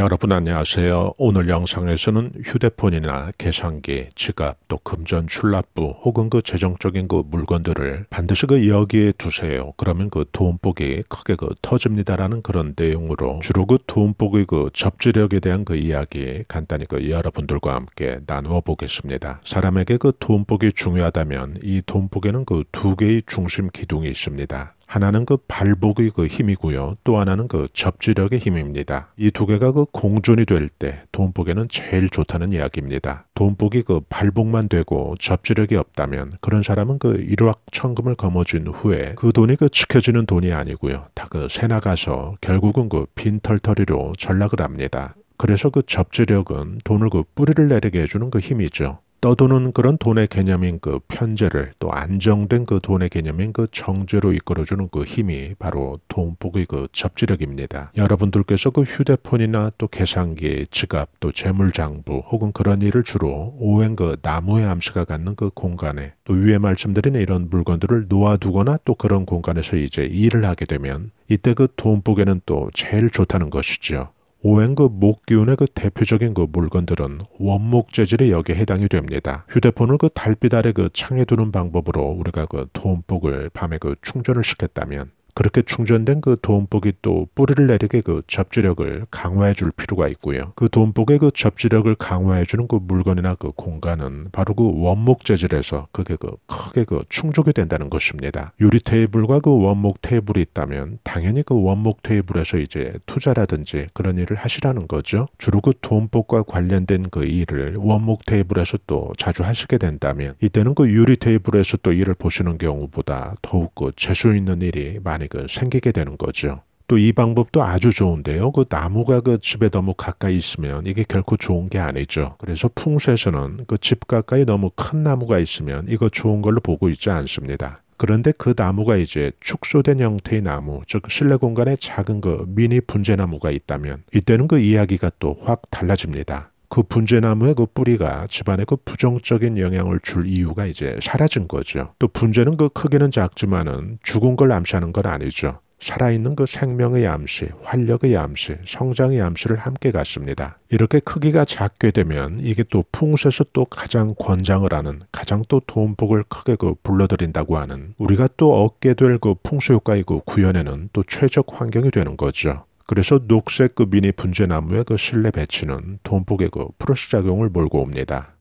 여러분 안녕하세요. 오늘 영상에서는 휴대폰이나 계산기, 지갑, 또 금전 출납부 혹은 그 재정적인 그 물건들을 반드시 그 여기에 두세요. 그러면 그 돈복이 크게 그 터집니다라는 그런 내용으로 주로 그 돈복의 그 접지력에 대한 그 이야기 간단히 그 여러분들과 함께 나누어 보겠습니다. 사람에게 그 돈복이 중요하다면 이 돈복에는 그 두 개의 중심 기둥이 있습니다. 하나는 그 발복의 그 힘이고요. 또 하나는 그 접지력의 힘입니다. 이 두 개가 그 공존이 될 때 돈복에는 제일 좋다는 이야기입니다. 돈복이 그 발복만 되고 접지력이 없다면 그런 사람은 그 일확천금을 거머쥔 후에 그 돈이 그 지켜지는 돈이 아니고요. 다 그새 나가서 결국은 그 빈털터리로 전락을 합니다. 그래서 그 접지력은 돈을 그 뿌리를 내리게 해주는 그 힘이죠. 떠도는 그런 돈의 개념인 그 편제를 또 안정된 그 돈의 개념인 그 정제로 이끌어주는 그 힘이 바로 돈복의 그 접지력입니다. 여러분들께서 그 휴대폰이나 또 계산기, 지갑, 또 재물장부 혹은 그런 일을 주로 오행 그 나무의 암시가 갖는 그 공간에 또 위에 말씀드린 이런 물건들을 놓아두거나 또 그런 공간에서 이제 일을 하게 되면 이때 그 돈복에는 또 제일 좋다는 것이죠. 오행그 목기운의 그 대표적인 그 물건들은 원목 재질의 여기에 해당이 됩니다. 휴대폰을 그 달빛 아래 그 창에 두는 방법으로 우리가 그돈복을 밤에 그 충전을 시켰다면 그렇게 충전된 그도복이또 뿌리를 내리게 그 접지력을 강화해 줄 필요가 있고요. 그도복의그 접지력을 강화해 주는 그 물건이나 그 공간은 바로 그 원목 재질에서 그게 그 크게 그 충족이 된다는 것입니다. 유리 테이블과 그 원목 테이블이 있다면 당연히 그 원목 테이블에서 이제 투자라든지 그런 일을 하시라는 거죠. 주로 그 돈복과 관련된 그 일을 원목 테이블에서 또 자주 하시게 된다면 이때는 그 유리 테이블에서 또 일을 보시는 경우보다 더욱 그 재수 있는 일이 많이 그 생기게 되는 거죠. 또 이 방법도 아주 좋은데요. 그 나무가 그 집에 너무 가까이 있으면 이게 결코 좋은 게 아니죠. 그래서 풍수에서는 그 집 가까이 너무 큰 나무가 있으면 이거 좋은 걸로 보고 있지 않습니다. 그런데 그 나무가 이제 축소된 형태의 나무, 즉 실내 공간에 작은 그 미니 분재나무가 있다면 이때는 그 이야기가 또 확 달라집니다. 그 분재나무의 그 뿌리가 집안에 그 부정적인 영향을 줄 이유가 이제 사라진 거죠. 또 분재는 그 크기는 작지만은 죽은 걸 암시하는 건 아니죠. 살아있는 그 생명의 암시, 활력의 암시, 성장의 암시를 함께 갖습니다. 이렇게 크기가 작게 되면 이게 또 풍수에서 또 가장 권장을 하는 가장 또돈복을 크게 그 불러들인다고 하는 우리가 또 얻게 될 그 풍수 효과의 그 구현에는 또 최적 환경이 되는 거죠. 그래서 녹색 급이니 분재나무의 그 실내 배치는 돈복의 그 플러스 작용을 몰고 옵니다.